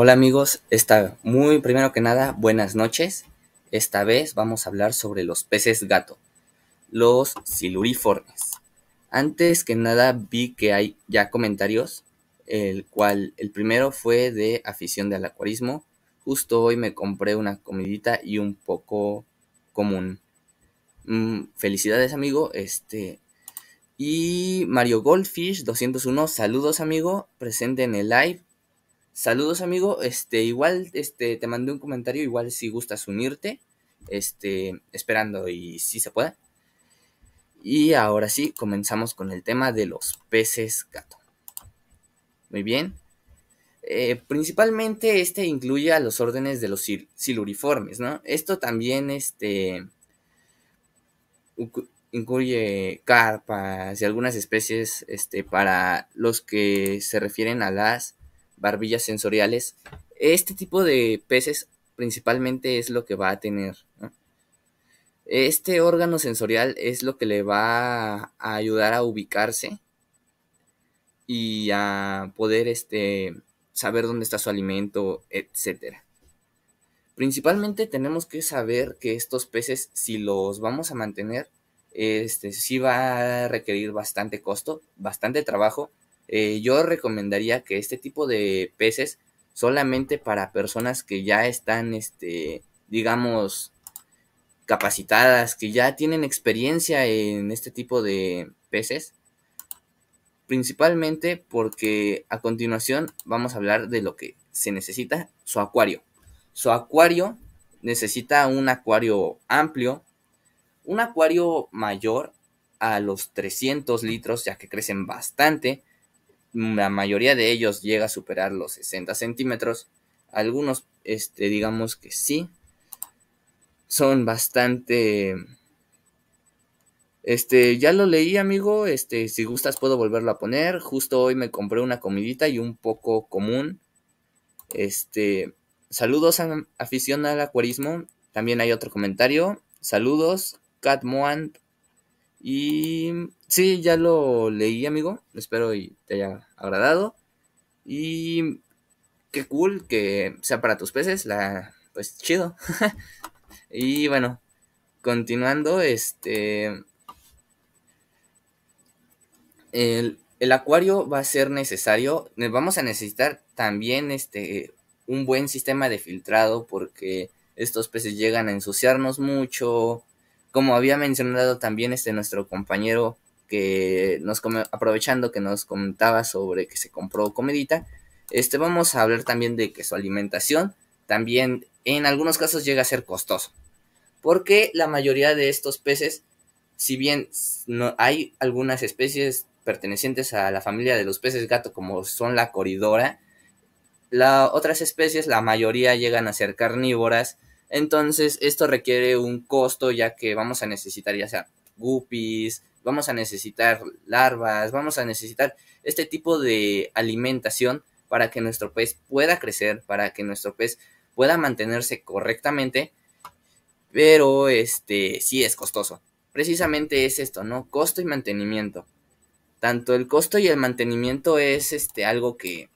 Hola amigos, esta muy primero que nada, buenas noches. Esta vez vamos a hablar sobre los peces gato, los siluriformes. Antes que nada vi que hay ya comentarios, el cual el primero fue de afición del acuarismo. Justo hoy me compré una comidita y un poco común. Mm, felicidades amigo, este y Mario Goldfish 201, saludos amigo, presente en el live Saludos, amigo. Este, igual, este, te mandé un comentario, igual si gustas unirte. Este, esperando y si se puede. Y ahora sí, comenzamos con el tema de los peces gato. Muy bien. Eh, principalmente este incluye a los órdenes de los siluriformes, ¿no? Esto también este, incluye carpas y algunas especies este, para los que se refieren a las barbillas sensoriales. Este tipo de peces principalmente es lo que va a tener. Este órgano sensorial es lo que le va a ayudar a ubicarse y a poder este, saber dónde está su alimento, etc. Principalmente tenemos que saber que estos peces, si los vamos a mantener, este, sí va a requerir bastante costo, bastante trabajo eh, yo recomendaría que este tipo de peces solamente para personas que ya están, este, digamos, capacitadas, que ya tienen experiencia en este tipo de peces. Principalmente porque a continuación vamos a hablar de lo que se necesita su acuario. Su acuario necesita un acuario amplio, un acuario mayor a los 300 litros, ya que crecen bastante, la mayoría de ellos llega a superar los 60 centímetros. Algunos, este, digamos que sí, son bastante... Este, ya lo leí, amigo. Este, si gustas puedo volverlo a poner. Justo hoy me compré una comidita y un poco común. Este, saludos aficionado afición al acuarismo. También hay otro comentario. Saludos, Catmoan y sí, ya lo leí, amigo. Espero y te haya agradado. Y qué cool que sea para tus peces, la pues chido. y bueno, continuando, este el, el, acuario va a ser necesario. Vamos a necesitar también este un buen sistema de filtrado porque estos peces llegan a ensuciarnos mucho como había mencionado también este nuestro compañero que nos aprovechando que nos comentaba sobre que se compró comedita, este vamos a hablar también de que su alimentación también en algunos casos llega a ser costoso, porque la mayoría de estos peces, si bien no, hay algunas especies pertenecientes a la familia de los peces gato como son la coridora, las otras especies, la mayoría llegan a ser carnívoras entonces, esto requiere un costo, ya que vamos a necesitar ya sea guppies, vamos a necesitar larvas, vamos a necesitar este tipo de alimentación para que nuestro pez pueda crecer, para que nuestro pez pueda mantenerse correctamente, pero este sí es costoso. Precisamente es esto, ¿no? Costo y mantenimiento. Tanto el costo y el mantenimiento es este algo que,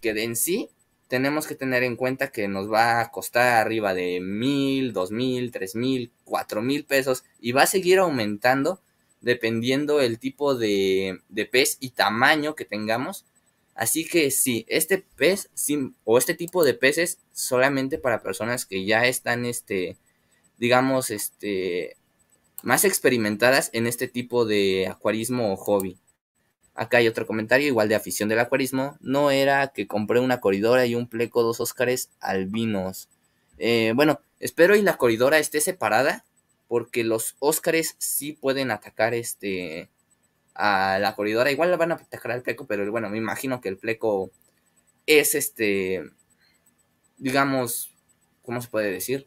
que en sí tenemos que tener en cuenta que nos va a costar arriba de mil, dos mil, tres mil, cuatro mil pesos y va a seguir aumentando dependiendo el tipo de, pez y tamaño que tengamos. Así que sí, este pez o este tipo de peces solamente para personas que ya están, este, digamos, este, más experimentadas en este tipo de acuarismo o hobby. Acá hay otro comentario, igual de afición del acuarismo. No era que compré una Coridora y un pleco dos Óscares albinos. Eh, bueno, espero y la Coridora esté separada. Porque los Óscares sí pueden atacar este a la Coridora. Igual la van a atacar al pleco, pero bueno, me imagino que el pleco es este. Digamos. ¿Cómo se puede decir?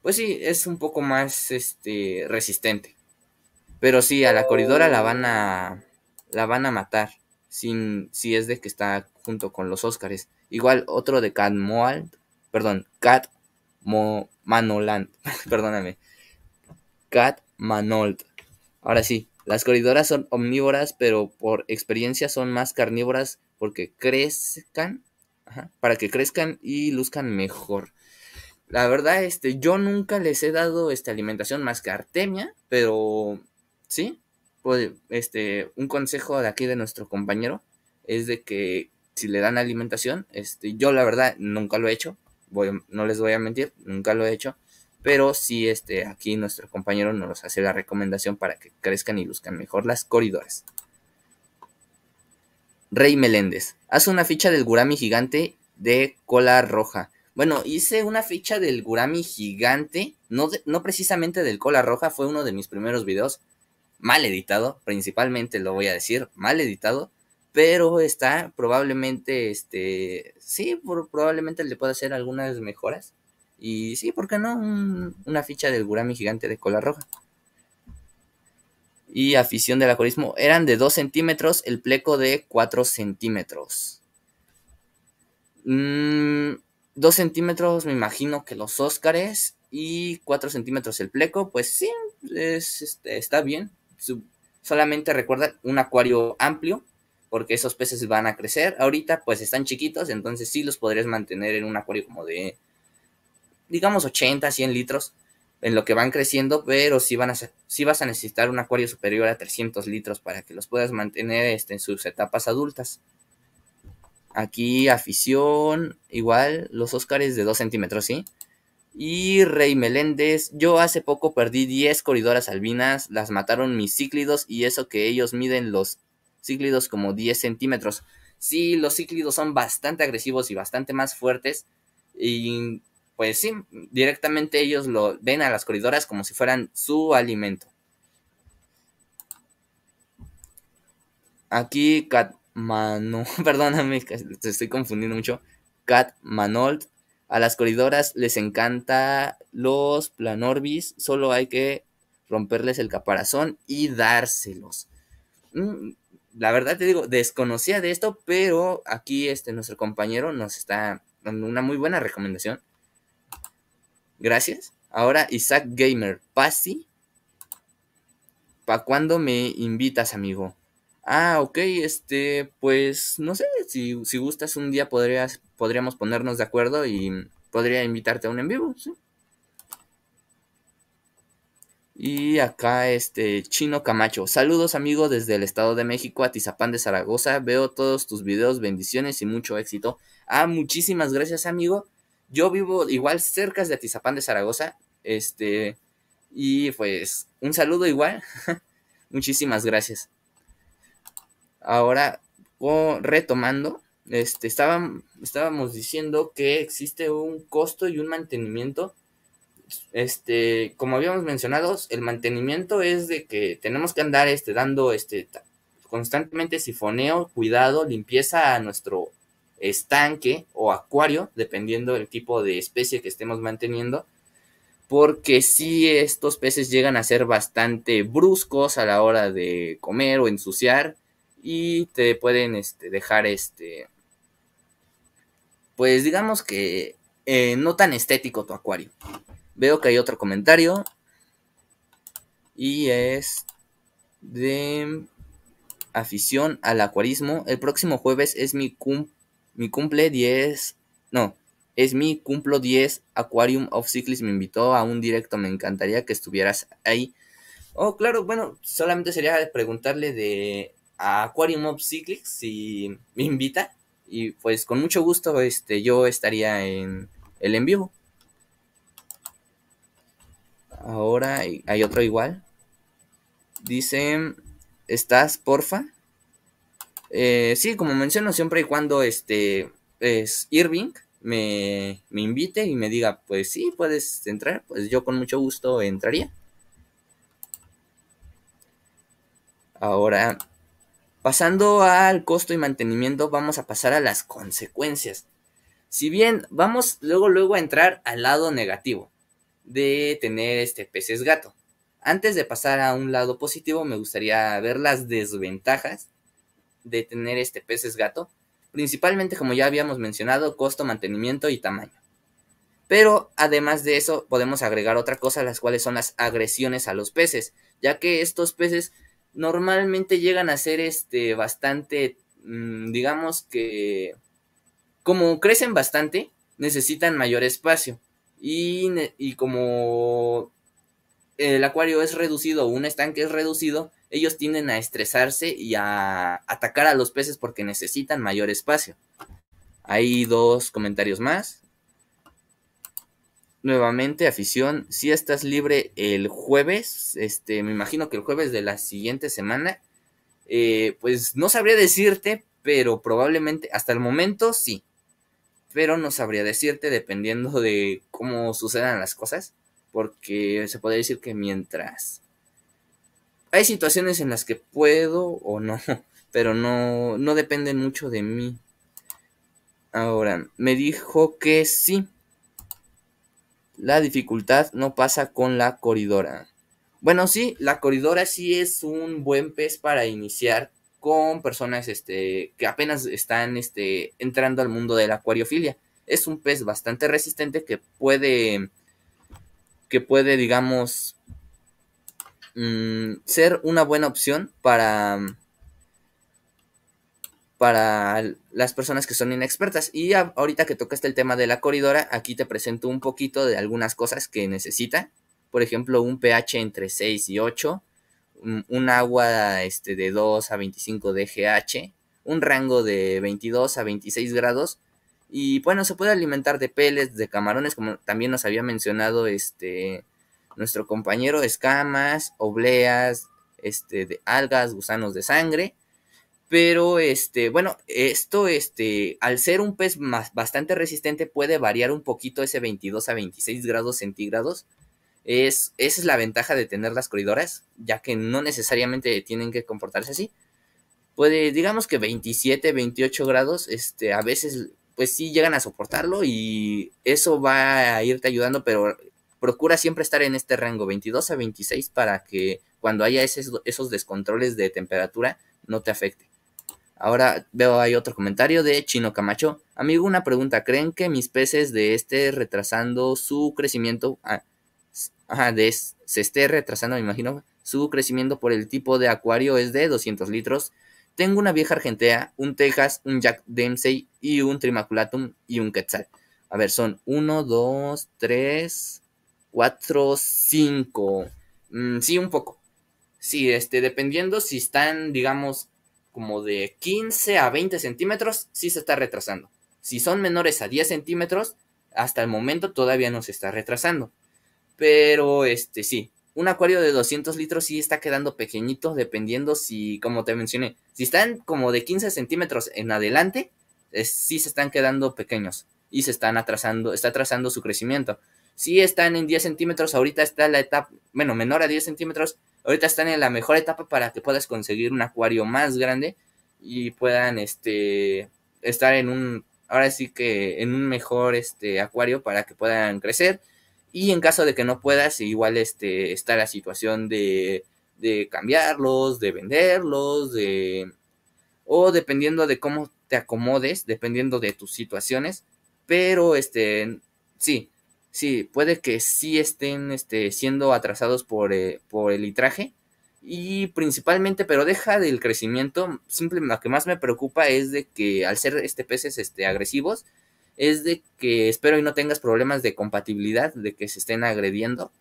Pues sí, es un poco más este. resistente. Pero sí, a la Coridora la van a la van a matar. Sin, si es de que está junto con los oscars Igual otro de Cat Moald. perdón, Cat Manoland, perdóname. Cat Manold. Ahora sí, las corridoras son omnívoras, pero por experiencia son más carnívoras porque crezcan, para que crezcan y luzcan mejor. La verdad, este, yo nunca les he dado esta alimentación más que artemia, pero sí, este, un consejo de aquí de nuestro compañero es de que si le dan alimentación, este, yo la verdad nunca lo he hecho, voy, no les voy a mentir, nunca lo he hecho, pero si este, aquí nuestro compañero nos hace la recomendación para que crezcan y luzcan mejor las corridoras. Rey Meléndez, ¿Hace una ficha del gurami gigante de cola roja. Bueno, hice una ficha del gurami gigante, no, no precisamente del cola roja, fue uno de mis primeros videos, mal editado, principalmente lo voy a decir, mal editado, pero está probablemente, este, sí, probablemente le pueda hacer algunas mejoras. Y sí, ¿por qué no? una ficha del Gurami gigante de cola roja. Y afición del acuarismo eran de 2 centímetros, el pleco de 4 centímetros. Mm, dos 2 centímetros, me imagino que los Óscares. Y 4 centímetros el pleco, pues sí, este, está bien solamente recuerda un acuario amplio, porque esos peces van a crecer. Ahorita pues están chiquitos, entonces sí los podrías mantener en un acuario como de, digamos, 80, 100 litros, en lo que van creciendo, pero sí, van a, vas a necesitar un acuario superior a 300 litros para que los puedas mantener este, en sus etapas adultas. Aquí afición, igual, los Óscares de 2 centímetros, ¿sí? Y Rey Meléndez, yo hace poco perdí 10 coridoras albinas, las mataron mis cíclidos y eso que ellos miden los cíclidos como 10 centímetros. Sí, los cíclidos son bastante agresivos y bastante más fuertes. Y pues sí, directamente ellos lo ven a las coridoras como si fueran su alimento. Aquí Catmano, perdóname, te estoy confundiendo mucho. Cat a las corridoras les encanta los planorbis, solo hay que romperles el caparazón y dárselos. Mm, la verdad te digo, desconocía de esto, pero aquí este, nuestro compañero nos está dando una muy buena recomendación. Gracias. Ahora Isaac Gamer, Pasi. ¿Pa' cuándo me invitas, amigo? Ah, ok, este, pues no sé, si, si gustas un día podrías, podríamos ponernos de acuerdo y podría invitarte a un en vivo, ¿sí? Y acá este Chino Camacho. Saludos amigo, desde el Estado de México, Atizapán de Zaragoza. Veo todos tus videos, bendiciones y mucho éxito. Ah, muchísimas gracias amigo. Yo vivo igual cerca de Atizapán de Zaragoza. Este, y pues un saludo igual. muchísimas gracias. Ahora, retomando, este, estábamos diciendo que existe un costo y un mantenimiento. Este, como habíamos mencionado, el mantenimiento es de que tenemos que andar este, dando este, constantemente sifoneo, cuidado, limpieza a nuestro estanque o acuario, dependiendo del tipo de especie que estemos manteniendo, porque si estos peces llegan a ser bastante bruscos a la hora de comer o ensuciar, y te pueden este, dejar este, pues digamos que eh, no tan estético tu acuario. Veo que hay otro comentario y es de afición al acuarismo. El próximo jueves es mi, cum mi cumple 10, no, es mi cumplo 10. Aquarium of cyclis me invitó a un directo. Me encantaría que estuvieras ahí. Oh, claro, bueno, solamente sería preguntarle de Aquarium of Cyclics si me invita. Y pues con mucho gusto este, yo estaría en el en vivo. Ahora hay otro igual. Dice, ¿estás porfa? Eh, sí, como menciono, siempre y cuando este es Irving me, me, invite y me diga, pues sí, puedes entrar, pues yo con mucho gusto entraría. Ahora, Pasando al costo y mantenimiento, vamos a pasar a las consecuencias. Si bien vamos luego luego a entrar al lado negativo de tener este peces gato. Antes de pasar a un lado positivo, me gustaría ver las desventajas de tener este peces gato, principalmente como ya habíamos mencionado, costo, mantenimiento y tamaño. Pero además de eso, podemos agregar otra cosa, las cuales son las agresiones a los peces, ya que estos peces normalmente llegan a ser este bastante, mm, digamos que, como crecen bastante, necesitan mayor espacio. Y, y como el acuario es reducido un estanque es reducido, ellos tienden a estresarse y a atacar a los peces porque necesitan mayor espacio. Hay dos comentarios más nuevamente, afición, si estás libre el jueves, este, me imagino que el jueves de la siguiente semana, eh, pues no sabría decirte, pero probablemente hasta el momento sí, pero no sabría decirte dependiendo de cómo sucedan las cosas, porque se podría decir que mientras hay situaciones en las que puedo o no, pero no, no dependen mucho de mí. Ahora, me dijo que sí, la dificultad no pasa con la corridora. Bueno, sí, la corridora sí es un buen pez para iniciar con personas este, que apenas están este, entrando al mundo de la acuariofilia. Es un pez bastante resistente que puede, que puede digamos, mm, ser una buena opción para para las personas que son inexpertas. Y ahorita que tocaste el tema de la coridora... aquí te presento un poquito de algunas cosas que necesita. Por ejemplo, un pH entre 6 y 8, un agua este, de 2 a 25 DGH, un rango de 22 a 26 grados. Y bueno, se puede alimentar de peles, de camarones, como también nos había mencionado este nuestro compañero, escamas, obleas, este, de algas, gusanos de sangre pero este, bueno, esto, este, al ser un pez bastante resistente, puede variar un poquito ese 22 a 26 grados centígrados. Es, esa es la ventaja de tener las corridoras, ya que no necesariamente tienen que comportarse así. Puede, digamos que 27, 28 grados, este, a veces, pues sí llegan a soportarlo y eso va a irte ayudando, pero procura siempre estar en este rango 22 a 26 para que cuando haya esos descontroles de temperatura no te afecte. Ahora veo hay otro comentario de Chino Camacho. Amigo, una pregunta. ¿Creen que mis peces de este retrasando su crecimiento? Ah, ajá, de, se esté retrasando, me imagino. Su crecimiento por el tipo de acuario es de 200 litros. Tengo una vieja argentea, un Texas, un Jack Dempsey y un Trimaculatum y un Quetzal. A ver, son 1, 2, 3, 4, 5. sí, un poco. Sí, este, dependiendo si están, digamos, como de 15 a 20 centímetros, sí se está retrasando. Si son menores a 10 centímetros, hasta el momento todavía no se está retrasando. Pero este sí, un acuario de 200 litros sí está quedando pequeñito dependiendo si, como te mencioné, si están como de 15 centímetros en adelante, sí se están quedando pequeños y se están atrasando, está atrasando su crecimiento. Si están en 10 centímetros, ahorita está la etapa, bueno, menor a 10 centímetros, Ahorita están en la mejor etapa para que puedas conseguir un acuario más grande y puedan este estar en un ahora sí que en un mejor este acuario para que puedan crecer y en caso de que no puedas igual este está la situación de de cambiarlos, de venderlos, de o dependiendo de cómo te acomodes, dependiendo de tus situaciones, pero este sí, sí, puede que sí estén este, siendo atrasados eh, por, el litraje. Y principalmente, pero deja del crecimiento, simplemente lo que más me preocupa es de que al ser este peces este, agresivos, es de que espero y no tengas problemas de compatibilidad, de que se estén agrediendo.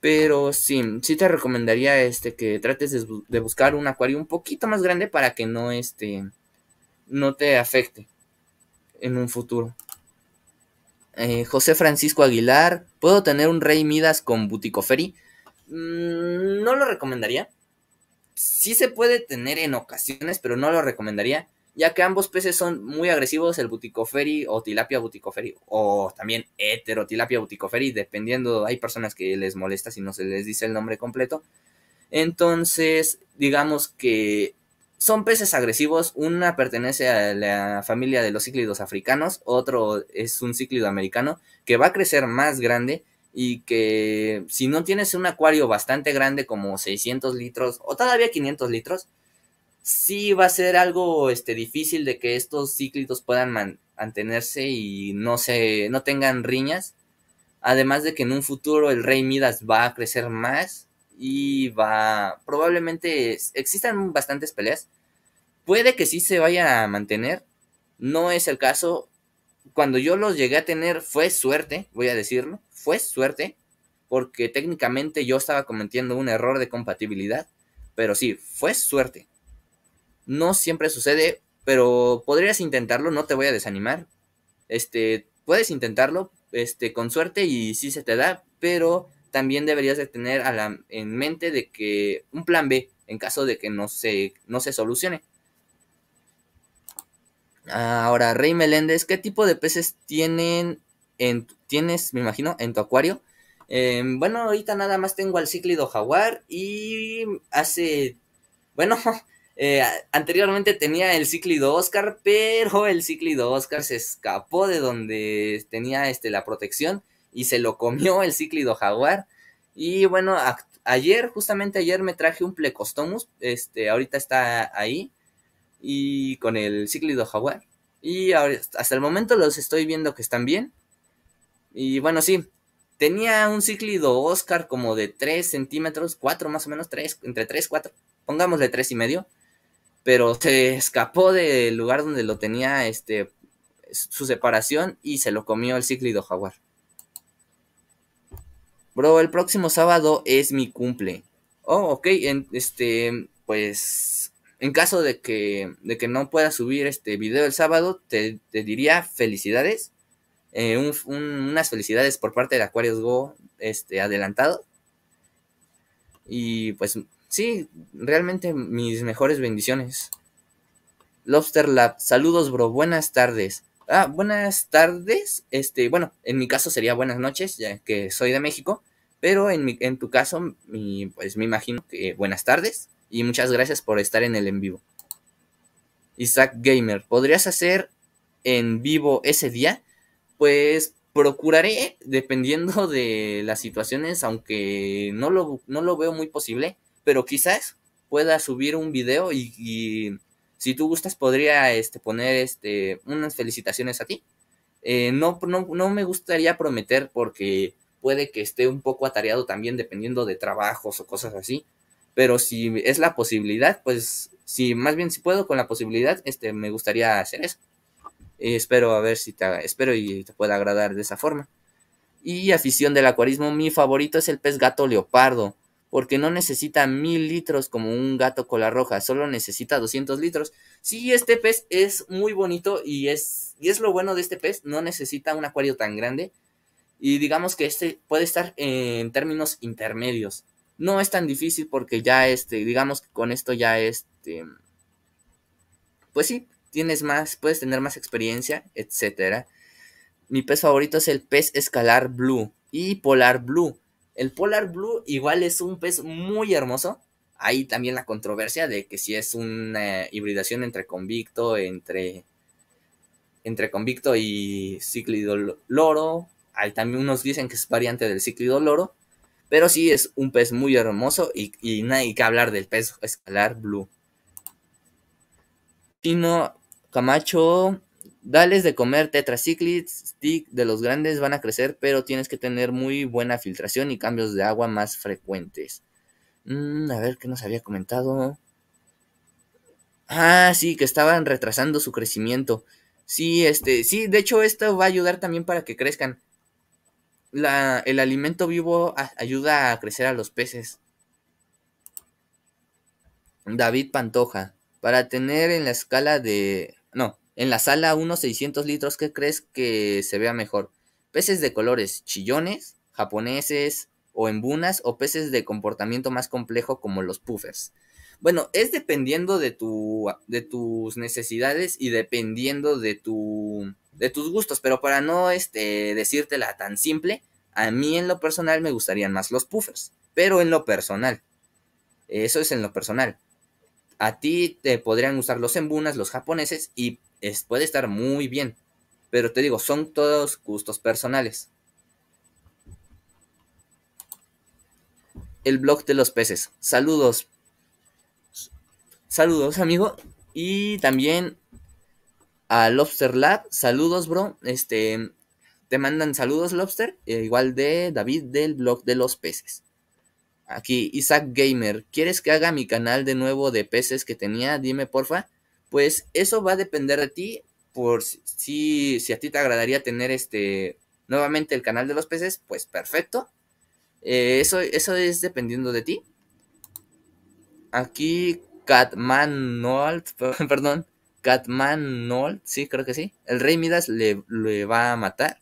Pero sí, sí te recomendaría este, que trates de, buscar un acuario un poquito más grande para que no, este, no te afecte en un futuro. Eh, José Francisco Aguilar, ¿puedo tener un Rey Midas con Buticoferi? Mm, no lo recomendaría. Sí se puede tener en ocasiones, pero no lo recomendaría, ya que ambos peces son muy agresivos, el Buticoferi o Tilapia Buticoferi, o también tilapia Buticoferi, dependiendo, hay personas que les molesta si no se les dice el nombre completo. Entonces, digamos que son peces agresivos, una pertenece a la familia de los cíclidos africanos, otro es un cíclido americano que va a crecer más grande y que si no tienes un acuario bastante grande como 600 litros o todavía 500 litros, sí va a ser algo este, difícil de que estos cíclidos puedan mantenerse y no, se, no tengan riñas. Además de que en un futuro el rey Midas va a crecer más y va, probablemente existan bastantes peleas. Puede que sí se vaya a mantener, no es el caso. Cuando yo los llegué a tener fue suerte, voy a decirlo, fue suerte, porque técnicamente yo estaba cometiendo un error de compatibilidad, pero sí, fue suerte. No siempre sucede, pero podrías intentarlo, no te voy a desanimar. Este, puedes intentarlo, este, con suerte y si sí se te da, pero también deberías de tener a la, en mente de que un plan B en caso de que no se, no se solucione. Ahora, Rey Meléndez, ¿qué tipo de peces tienen en, tienes, me imagino, en tu acuario? Em, bueno, ahorita nada más tengo al cíclido jaguar y hace, bueno, eh, anteriormente tenía el cíclido Oscar, pero el cíclido Oscar se escapó de donde tenía este, la protección y se lo comió el cíclido jaguar. Y bueno, ayer, justamente ayer me traje un plecostomus, este, ahorita está ahí, y con el cíclido jaguar. Y hasta el momento los estoy viendo que están bien. Y bueno, sí, tenía un cíclido Oscar como de 3 centímetros, 4 más o menos, 3, entre 3, 4, pongámosle 3 y medio. Pero se escapó del lugar donde lo tenía este, su separación y se lo comió el cíclido jaguar. Bro, el próximo sábado es mi cumple. Oh, ok, este, pues, en caso de que, de que no pueda subir este video el sábado, te, diría felicidades. Eh, unas felicidades por parte de Aquarius Go este, adelantado. Y pues sí, realmente mis mejores bendiciones. Lobster Lab, saludos bro, buenas tardes. Ah, buenas tardes. Este, bueno, en mi caso sería buenas noches, ya que soy de México, pero en, mi, en tu caso, pues me imagino que buenas tardes y muchas gracias por estar en el en vivo. Isaac Gamer, ¿podrías hacer en vivo ese día? Pues procuraré, dependiendo de las situaciones, aunque no lo, no lo veo muy posible, pero quizás pueda subir un video y si tú gustas, podría este, poner este, unas felicitaciones a ti. Eh, no, no, me gustaría prometer porque puede que esté un poco atareado también dependiendo de trabajos o cosas así. Pero si es la posibilidad, pues si más bien si puedo con la posibilidad, este, me gustaría hacer eso. Eh, espero a ver si te espero y te pueda agradar de esa forma. Y afición del acuarismo, mi favorito es el pez gato leopardo porque no necesita mil litros como un gato cola roja, solo necesita 200 litros. Sí, este pez es muy bonito y es, y es lo bueno de este pez, no necesita un acuario tan grande y digamos que este puede estar en términos intermedios. No es tan difícil porque ya este, digamos que con esto ya este, pues sí, tienes más, puedes tener más experiencia, etcétera. Mi pez favorito es el pez escalar blue y polar blue. El Polar Blue igual es un pez muy hermoso. Hay también la controversia de que si es una hibridación entre convicto, entre, entre convicto y cíclido loro. también unos dicen que es variante del cíclido loro. Pero sí es un pez muy hermoso y, y hay que hablar del pez escalar blue. Chino Camacho Dales de comer tetraciclids, stick de los grandes van a crecer, pero tienes que tener muy buena filtración y cambios de agua más frecuentes. Mm, a ver qué nos había comentado. Ah, sí, que estaban retrasando su crecimiento. Sí, este, sí, de hecho esto va a ayudar también para que crezcan. el alimento vivo ayuda a crecer a los peces. David Pantoja. Para tener en la escala de... No, en la sala, unos 600 litros, ¿qué crees que se vea mejor? ¿Peces de colores chillones, japoneses o embunas o peces de comportamiento más complejo como los puffers? Bueno, es dependiendo de, tu, de tus necesidades y dependiendo de, tu, de tus gustos, pero para no este, decírtela tan simple, a mí en lo personal me gustarían más los puffers, pero en lo personal. Eso es en lo personal. A ti te podrían gustar los embunas, los japoneses, y puede estar muy bien, pero te digo, son todos gustos personales. El blog de los peces. Saludos. Saludos, amigo. Y también a Lobster Lab. Saludos, bro. Este, te mandan saludos, Lobster. Eh, igual de David del blog de los peces. Aquí, Isaac Gamer. ¿Quieres que haga mi canal de nuevo de peces que tenía? Dime, porfa pues eso va a depender de ti, por si, si a ti te agradaría tener este nuevamente el canal de los peces, pues perfecto. Eh, eso, eso es dependiendo de ti. Aquí Catman Nolt, perdón, Catman Nolt, sí, creo que sí. El rey Midas le, le va a matar.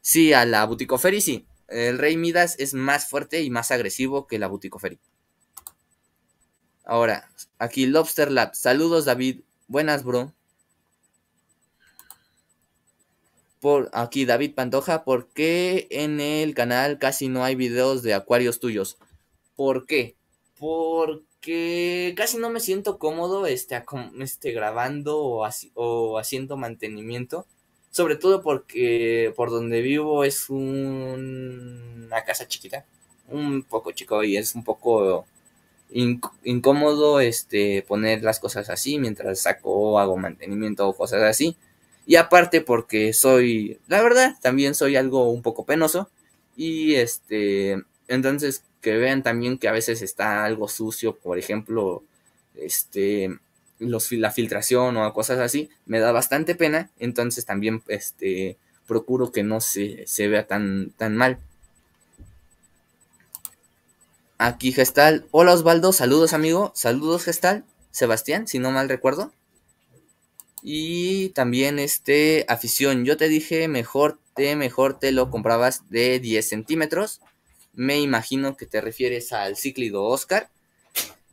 Sí, a la Buticoferi sí. El rey Midas es más fuerte y más agresivo que la Buticoferi. Ahora, aquí Lobster Lab. Saludos David Buenas, bro. Por aquí, David Pantoja, ¿por qué en el canal casi no hay videos de acuarios tuyos? ¿Por qué? Porque casi no me siento cómodo este, este grabando o, o haciendo mantenimiento. Sobre todo porque por donde vivo es una casa chiquita. Un poco chico y es un poco incómodo este, poner las cosas así mientras saco o hago mantenimiento o cosas así. Y aparte porque soy, la verdad, también soy algo un poco penoso. Y este, entonces que vean también que a veces está algo sucio, por ejemplo, este, los, la filtración o cosas así, me da bastante pena. Entonces también este, procuro que no se, se vea tan, tan mal. Aquí Gestal. Hola Osvaldo, saludos amigo. Saludos Gestal. Sebastián, si no mal recuerdo. Y también este, afición. Yo te dije, mejor te, mejor te lo comprabas de 10 centímetros. Me imagino que te refieres al cíclido Oscar.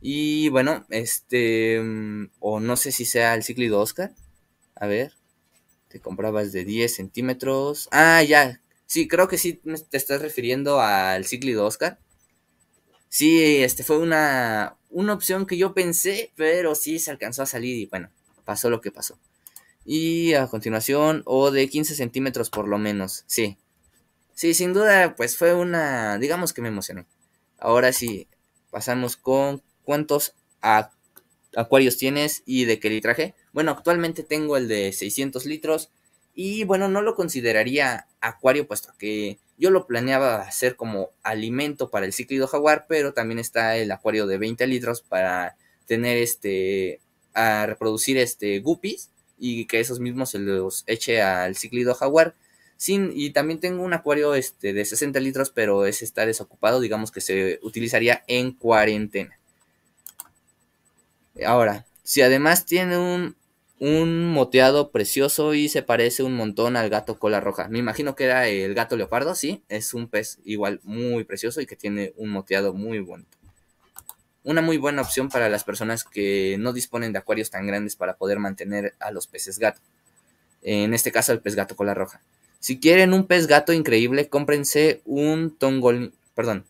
Y bueno, este, mm, o no sé si sea el cíclido Oscar. A ver, te comprabas de 10 centímetros. Ah, ya. Sí, creo que sí te estás refiriendo al cíclido Oscar sí, este fue una, una opción que yo pensé, pero sí se alcanzó a salir y bueno, pasó lo que pasó. Y a continuación, o de 15 centímetros por lo menos, sí. Sí, sin duda, pues fue una, digamos que me emocioné. Ahora sí, pasamos con cuántos acuarios tienes y de qué litraje. Bueno, actualmente tengo el de 600 litros y bueno, no lo consideraría acuario puesto que yo lo planeaba hacer como alimento para el cíclido jaguar, pero también está el acuario de 20 litros para tener este, a reproducir este guppies y que esos mismos se los eche al cíclido jaguar. Sin, y también tengo un acuario este, de 60 litros, pero ese está desocupado, digamos que se utilizaría en cuarentena. Ahora, si además tiene un un moteado precioso y se parece un montón al gato cola roja. Me imagino que era el gato leopardo, sí, es un pez igual muy precioso y que tiene un moteado muy bonito. Una muy buena opción para las personas que no disponen de acuarios tan grandes para poder mantener a los peces gato. En este caso el pez gato cola roja. Si quieren un pez gato increíble, cómprense un tongolino, perdón,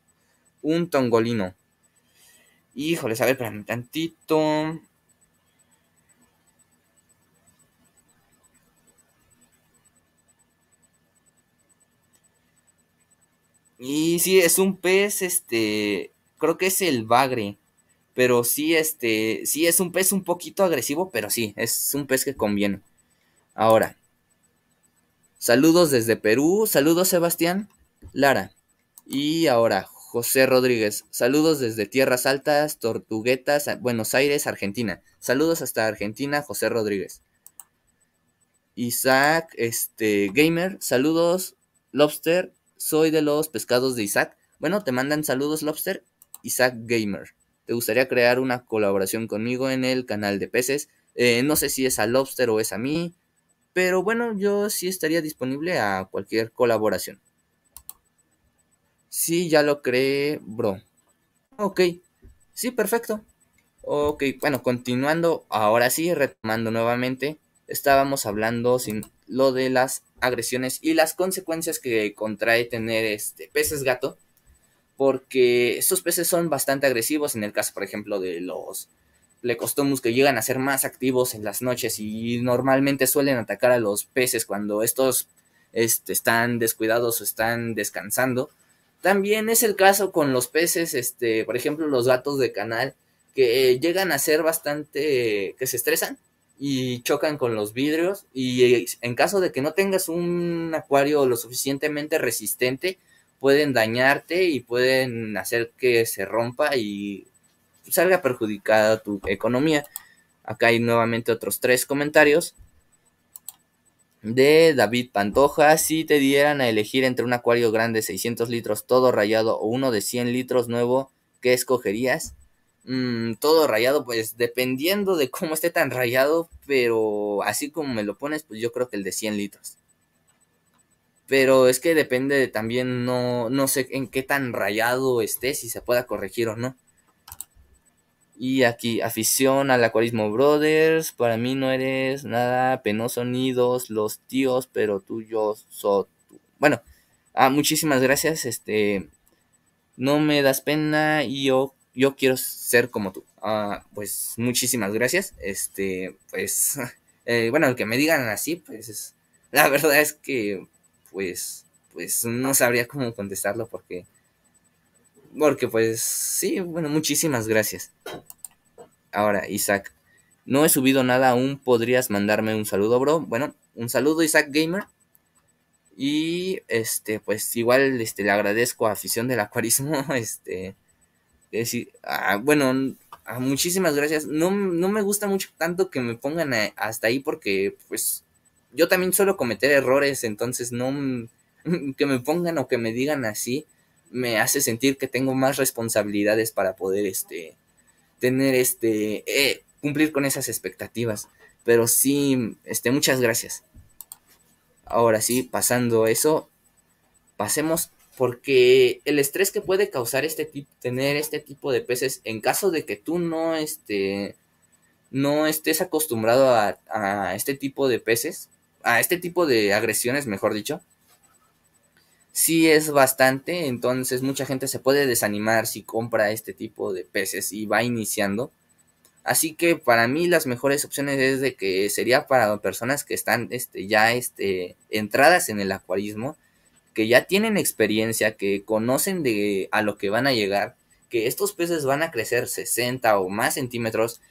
un tongolino. híjole a ver, un tantito. Y sí, es un pez, este, creo que es el bagre, pero sí, este, sí es un pez un poquito agresivo, pero sí, es un pez que conviene. Ahora, saludos desde Perú, saludos Sebastián Lara. Y ahora, José Rodríguez, saludos desde Tierras Altas, Tortuguetas, Buenos Aires, Argentina. Saludos hasta Argentina, José Rodríguez. Isaac, este, Gamer, saludos, Lobster, soy de los pescados de Isaac. Bueno, te mandan saludos, Lobster. Isaac Gamer. ¿Te gustaría crear una colaboración conmigo en el canal de peces? Eh, no sé si es a Lobster o es a mí. Pero bueno, yo sí estaría disponible a cualquier colaboración. Sí, ya lo creé, bro. Ok. Sí, perfecto. Ok, bueno, continuando, ahora sí, retomando nuevamente, estábamos hablando, sin lo de las agresiones y las consecuencias que contrae tener este peces gato porque estos peces son bastante agresivos en el caso por ejemplo de los plecostomus que llegan a ser más activos en las noches y normalmente suelen atacar a los peces cuando estos este, están descuidados o están descansando también es el caso con los peces este por ejemplo los gatos de canal que llegan a ser bastante que se estresan y chocan con los vidrios y en caso de que no tengas un acuario lo suficientemente resistente, pueden dañarte y pueden hacer que se rompa y salga perjudicada tu economía. Acá hay nuevamente otros tres comentarios de David Pantoja. Si te dieran a elegir entre un acuario grande de 600 litros todo rayado o uno de 100 litros nuevo, ¿qué escogerías? Mm, todo rayado, pues dependiendo de cómo esté tan rayado, pero así como me lo pones, pues yo creo que el de 100 litros. Pero es que depende también, no, sé en qué tan rayado esté, si se pueda corregir o no. Y aquí, afición al acuarismo, brothers. Para mí no eres nada penoso sonidos los tíos, pero tuyos so tú. Bueno, ah, muchísimas gracias. Este, no me das pena y yo yo quiero ser como tú. Ah... pues muchísimas gracias. Este, pues, eh, bueno, que me digan así, pues, la verdad es que, pues, pues no sabría cómo contestarlo porque, porque pues, sí, bueno, muchísimas gracias. Ahora, Isaac, no he subido nada aún, podrías mandarme un saludo, bro. Bueno, un saludo, Isaac Gamer. Y este, pues igual este, le agradezco a afición del acuarismo. Este, decir, ah, bueno, ah, muchísimas gracias. No, me gusta mucho tanto que me pongan hasta ahí porque, pues, yo también suelo cometer errores, entonces no que me pongan o que me digan así me hace sentir que tengo más responsabilidades para poder, este, tener, este, eh, cumplir con esas expectativas. Pero sí, este, muchas gracias. Ahora sí, pasando eso, pasemos porque el estrés que puede causar este tipo, tener este tipo de peces en caso de que tú no, este, no estés acostumbrado a, este tipo de peces, a este tipo de agresiones, mejor dicho, sí es bastante, entonces mucha gente se puede desanimar si compra este tipo de peces y va iniciando. Así que para mí las mejores opciones es de que sería para personas que están este, ya este, entradas en el acuarismo que ya tienen experiencia, que conocen de a lo que van a llegar, que estos peces van a crecer 60 o más centímetros,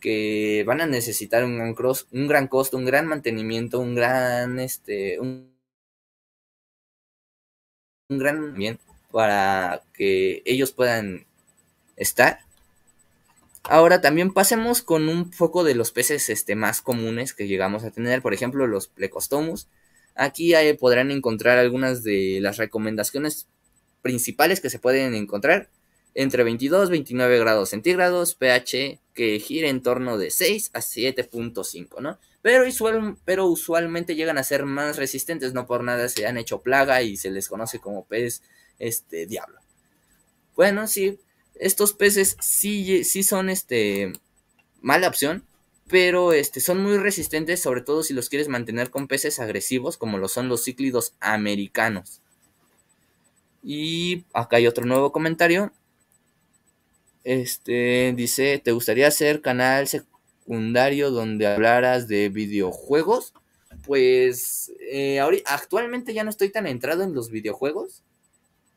que van a necesitar un gran, un gran costo, un gran mantenimiento, un gran este gran bien para que ellos puedan estar. Ahora también pasemos con un poco de los peces este, más comunes que llegamos a tener, por ejemplo los plecostomus, Aquí eh, podrán encontrar algunas de las recomendaciones principales que se pueden encontrar entre 22 29 grados centígrados, pH que gira en torno de 6 a 7.5, ¿no? Pero, pero usualmente llegan a ser más resistentes, no por nada se han hecho plaga y se les conoce como pez este diablo. Bueno, sí, estos peces sí, sí son este mala opción pero este, son muy resistentes, sobre todo si los quieres mantener con peces agresivos, como lo son los cíclidos americanos. Y acá hay otro nuevo comentario. Este dice: ¿Te gustaría hacer canal secundario donde hablaras de videojuegos? Pues eh, actualmente ya no estoy tan entrado en los videojuegos.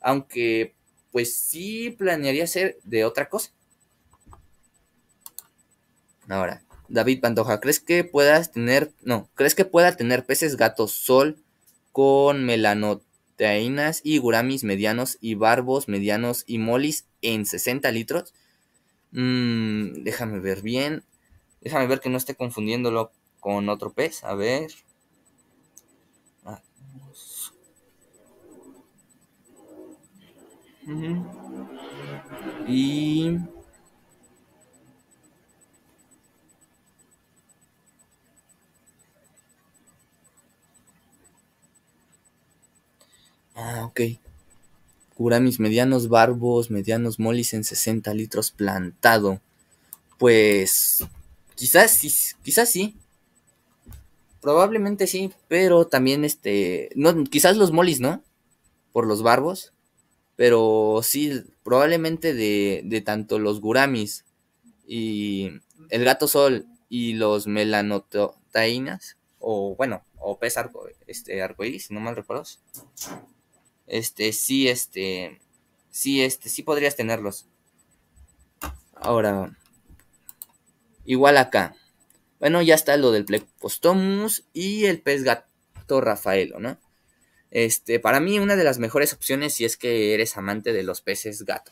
Aunque, pues sí planearía hacer de otra cosa. Ahora, David Pantoja, ¿crees que puedas tener, no, crees que pueda tener peces gato sol con melanoteínas y guramis medianos y barbos medianos y molis en 60 litros? Mm, déjame ver bien. Déjame ver que no esté confundiéndolo con otro pez. A ver. Y Ah, ok. Cura medianos barbos, medianos molis en 60 litros plantado. Pues quizás sí, quizás sí. Probablemente sí, pero también este, no, quizás los molis, ¿no? Por los barbos. Pero sí, probablemente de, de tanto los guramis y el gato sol y los melanotainas, o bueno, o pez arco, este, arcoíris, si no mal recuerdo este, sí, este, sí, este, sí podrías tenerlos. Ahora, igual acá. Bueno, ya está lo del Plecostomus y el pez gato Rafaelo, ¿no? Este, para mí una de las mejores opciones si es que eres amante de los peces gato.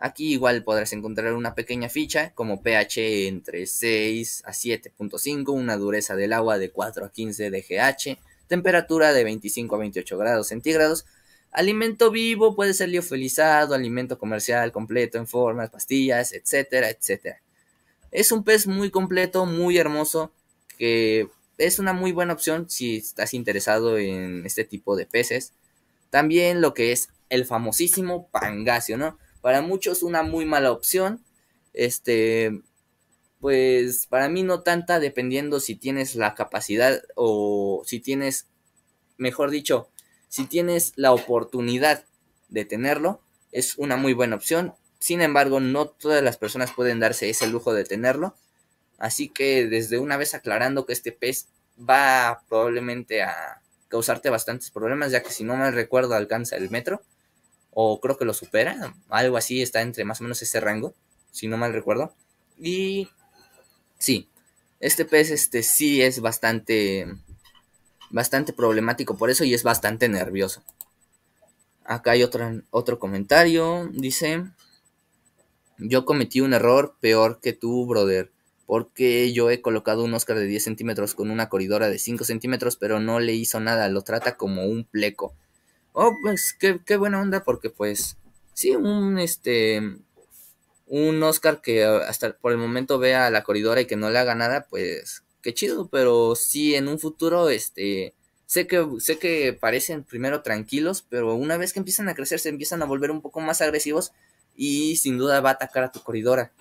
Aquí igual podrás encontrar una pequeña ficha como pH entre 6 a 7.5, una dureza del agua de 4 a 15 de GH, temperatura de 25 a 28 grados centígrados. Alimento vivo puede ser liofilizado, alimento comercial completo en formas, pastillas, etcétera, etcétera. Es un pez muy completo, muy hermoso, que es una muy buena opción si estás interesado en este tipo de peces. También lo que es el famosísimo pangasio, ¿no? Para muchos una muy mala opción. Este, pues para mí no tanta dependiendo si tienes la capacidad o si tienes, mejor dicho, si tienes la oportunidad de tenerlo, es una muy buena opción. Sin embargo, no todas las personas pueden darse ese lujo de tenerlo. Así que desde una vez aclarando que este pez va probablemente a causarte bastantes problemas, ya que si no mal recuerdo alcanza el metro, o creo que lo supera, algo así está entre más o menos ese rango, si no mal recuerdo. Y Sí, este pez este, sí es bastante, bastante problemático por eso y es bastante nervioso. Acá hay otro, otro comentario, dice, yo cometí un error peor que tú, brother, porque yo he colocado un Oscar de 10 centímetros con una corridora de 5 centímetros, pero no le hizo nada, lo trata como un pleco. Oh, pues qué, qué buena onda, porque pues sí, un este un Oscar que hasta por el momento vea a la Coridora y que no le haga nada, pues qué chido, pero sí en un futuro, este, sé que, sé que parecen primero tranquilos, pero una vez que empiezan a crecer se empiezan a volver un poco más agresivos y sin duda va a atacar a tu Coridora.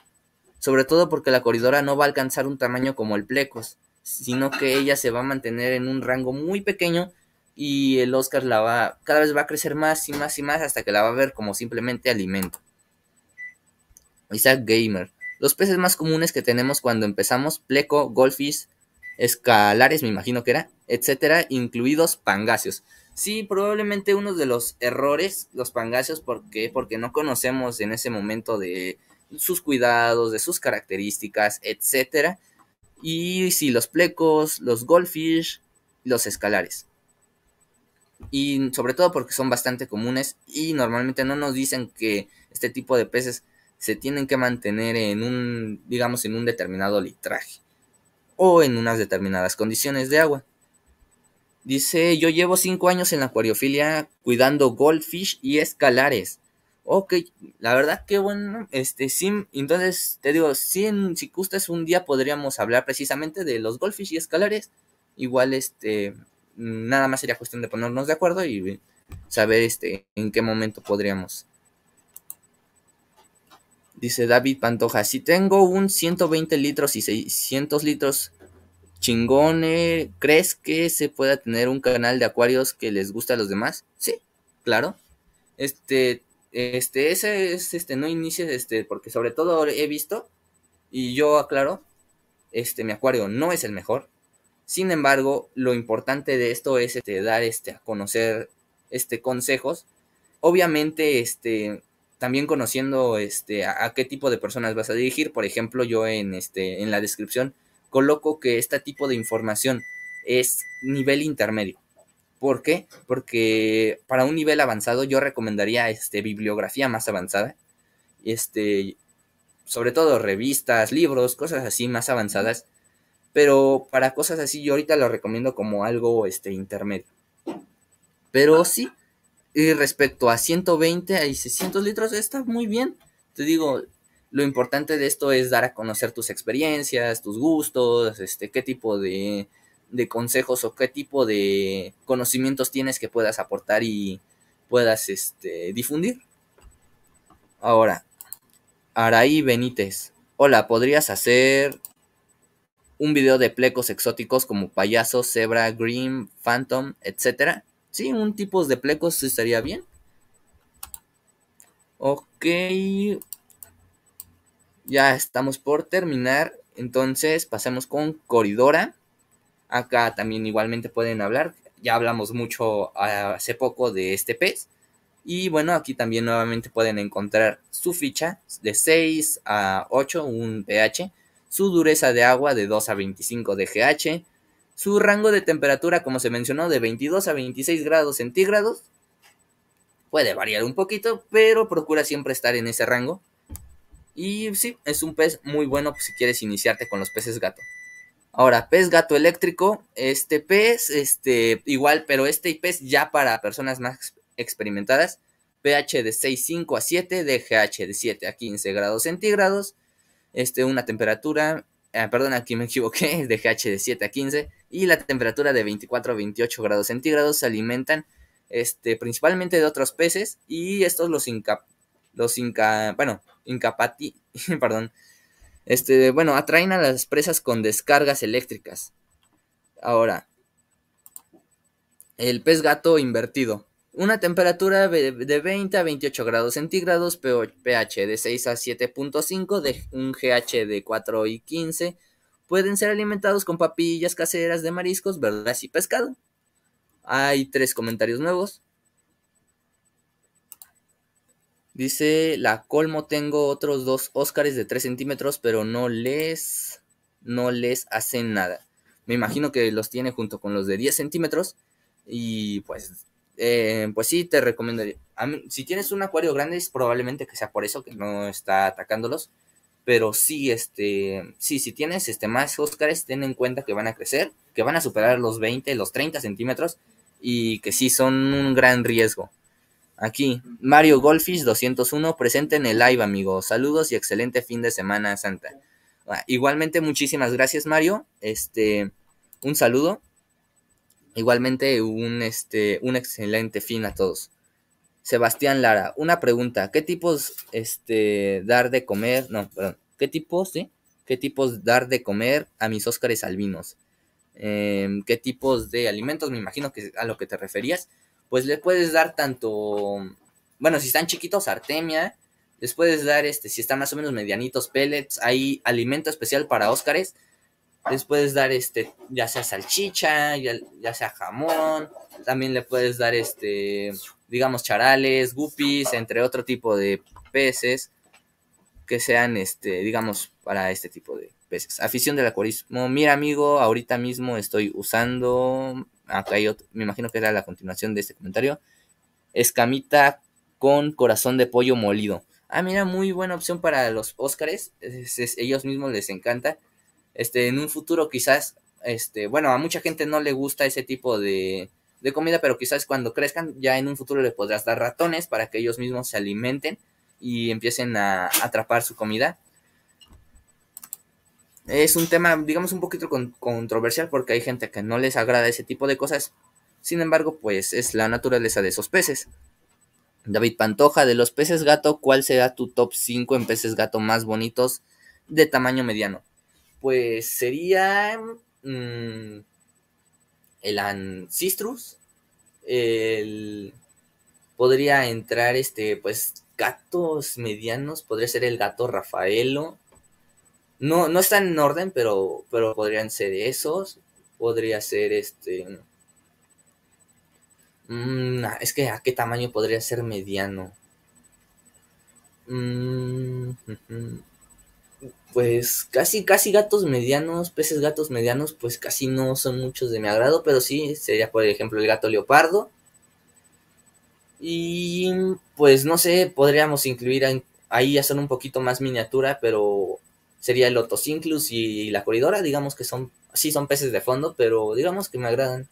Sobre todo porque la Coridora no va a alcanzar un tamaño como el Plecos, sino que ella se va a mantener en un rango muy pequeño y el Oscar la va cada vez va a crecer más y más y más hasta que la va a ver como simplemente alimento. Isaac Gamer. Los peces más comunes que tenemos cuando empezamos, pleco, golfish, escalares, me imagino que era, etcétera, incluidos pangasios. Sí, probablemente uno de los errores, los pangasios. ¿por Porque no conocemos en ese momento de sus cuidados, de sus características, etcétera. Y sí, los plecos, los goldfish, los escalares. Y sobre todo porque son bastante comunes y normalmente no nos dicen que este tipo de peces se tienen que mantener en un, digamos, en un determinado litraje o en unas determinadas condiciones de agua. Dice, yo llevo 5 años en la acuariofilia cuidando goldfish y escalares. Ok, la verdad que bueno, este, sí, entonces te digo, si, en, si gustas un día podríamos hablar precisamente de los goldfish y escalares. Igual, este, nada más sería cuestión de ponernos de acuerdo y saber, este, en qué momento podríamos Dice David Pantoja, si tengo un 120 litros y 600 litros chingón ¿crees que se pueda tener un canal de acuarios que les guste a los demás? Sí, claro. Este, este, ese es, este, no inicies, este, porque sobre todo he visto, y yo aclaro, este, mi acuario no es el mejor. Sin embargo, lo importante de esto es este, dar este, a conocer este, consejos. Obviamente, este, también conociendo este, a, qué tipo de personas vas a dirigir. Por ejemplo, yo en, este, en la descripción coloco que este tipo de información es nivel intermedio. ¿Por qué? Porque para un nivel avanzado yo recomendaría este, bibliografía más avanzada. Este, sobre todo revistas, libros, cosas así más avanzadas. Pero para cosas así yo ahorita lo recomiendo como algo este, intermedio. Pero sí, y respecto a 120 y 600 litros, está muy bien. Te digo, lo importante de esto es dar a conocer tus experiencias, tus gustos, este, qué tipo de, consejos o qué tipo de conocimientos tienes que puedas aportar y puedas este, difundir. Ahora, Araí Benítez. Hola, ¿podrías hacer un video de plecos exóticos como payaso, zebra, green, phantom, etcétera? Sí, un tipo de plecos estaría bien. Ok. Ya estamos por terminar. Entonces pasemos con Coridora. Acá también igualmente pueden hablar. Ya hablamos mucho ah, hace poco de este pez. Y bueno, aquí también nuevamente pueden encontrar su ficha de 6 a 8, un pH, su dureza de agua de 2 a 25 de GH, su rango de temperatura, como se mencionó, de 22 a 26 grados centígrados. Puede variar un poquito, pero procura siempre estar en ese rango. Y sí, es un pez muy bueno si quieres iniciarte con los peces gato. Ahora, pez gato eléctrico, este pez, este, igual, pero este pez ya para personas más experimentadas, pH de 6,5 a 7, DGH de 7 a 15 grados centígrados, este, una temperatura, ah, perdón, aquí me equivoqué, GH de 7 a 15, y la temperatura de 24 a 28 grados centígrados se alimentan este, principalmente de otros peces y estos los inca, los inca, bueno, incapati, perdón, este, bueno, atraen a las presas con descargas eléctricas. Ahora, el pez gato invertido. Una temperatura de 20 a 28 grados centígrados, pH de 6 a 7.5, de un GH de 4 y 15, pueden ser alimentados con papillas caseras de mariscos, ¿verdad? y pescado. Hay tres comentarios nuevos. Dice, la colmo tengo otros dos Óscares de 3 centímetros, pero no les, no les hacen nada. Me imagino que los tiene junto con los de 10 centímetros. Y pues, eh, pues sí, te recomendaría. si tienes un acuario grande, es probablemente que sea por eso que no está atacándolos pero sí, este, sí, si tienes este, más Óscares, ten en cuenta que van a crecer, que van a superar los 20, los 30 centímetros y que sí son un gran riesgo. Aquí, Mario Golfis 201, presente en el live, amigos. Saludos y excelente fin de semana santa. Ah, igualmente, muchísimas gracias, Mario. Este, un saludo. Igualmente, un, este, un excelente fin a todos. Sebastián Lara, una pregunta, ¿qué tipos este dar de comer? No, perdón, ¿qué tipos, sí? ¿Qué tipos dar de comer a mis Óscares albinos? Em, ¿Qué tipos de alimentos? Me imagino que a lo que te referías. Pues le puedes dar tanto. Bueno, si están chiquitos, artemia. Les puedes dar este, si están más o menos medianitos, pellets. Hay alimento especial para Óscares. Les puedes dar este, ya sea salchicha, ya, ya sea jamón. También le puedes dar este digamos, charales, guppies, entre otro tipo de peces que sean, este, digamos, para este tipo de peces. Afición del acuarismo. Mira, amigo, ahorita mismo estoy usando, acá ah, hay otro, me imagino que era la continuación de este comentario, escamita con corazón de pollo molido. Ah, mira, muy buena opción para los Óscares. Ellos mismos les encanta. Este, en un futuro quizás, este, bueno, a mucha gente no le gusta ese tipo de, de comida, pero quizás cuando crezcan ya en un futuro le podrás dar ratones para que ellos mismos se alimenten y empiecen a atrapar su comida. Es un tema, digamos, un poquito controversial porque hay gente que no les agrada ese tipo de cosas. Sin embargo, pues es la naturaleza de esos peces. David Pantoja, de los peces gato, ¿cuál será tu top 5 en peces gato más bonitos de tamaño mediano? Pues sería... Mm, el Ancistrus, el, podría entrar este, pues, gatos medianos, podría ser el gato Rafaelo. No, no están en orden, pero, pero podrían ser esos. Podría ser este. Mm, ah, es que a qué tamaño podría ser mediano. Mm, pues casi, casi gatos medianos, peces gatos medianos, pues casi no son muchos de mi agrado, pero sí, sería por ejemplo el gato leopardo. Y pues no sé, podríamos incluir ahí ya son un poquito más miniatura, pero sería el Otocinclus y la Coridora, digamos que son, sí son peces de fondo, pero digamos que me agradan.